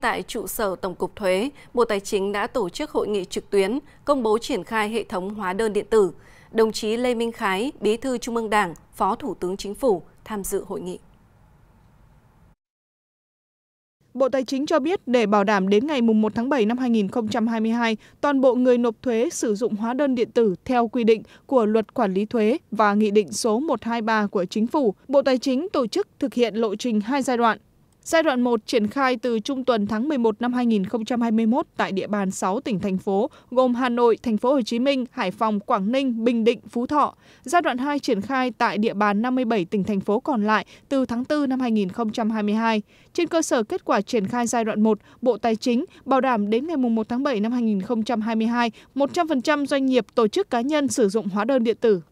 Tại trụ sở Tổng cục Thuế, Bộ Tài chính đã tổ chức hội nghị trực tuyến công bố triển khai hệ thống hóa đơn điện tử. Đồng chí Lê Minh Khái, Bí thư Trung ương Đảng, Phó Thủ tướng Chính phủ tham dự hội nghị. Bộ Tài chính cho biết để bảo đảm đến ngày 1 tháng 7 năm 2022, toàn bộ người nộp thuế sử dụng hóa đơn điện tử theo quy định của Luật Quản lý thuế và Nghị định số 123 của Chính phủ, Bộ Tài chính tổ chức thực hiện lộ trình hai giai đoạn Giai đoạn 1 triển khai từ trung tuần tháng 11 năm 2021 tại địa bàn 6 tỉnh thành phố gồm Hà Nội, Thành phố Hồ Chí Minh, Hải Phòng, Quảng Ninh, Bình Định, Phú Thọ. Giai đoạn 2 triển khai tại địa bàn 57 tỉnh thành phố còn lại từ tháng 4 năm 2022. Trên cơ sở kết quả triển khai giai đoạn 1, Bộ Tài chính bảo đảm đến ngày 1 tháng 7 năm 2022, 100% doanh nghiệp, tổ chức cá nhân sử dụng hóa đơn điện tử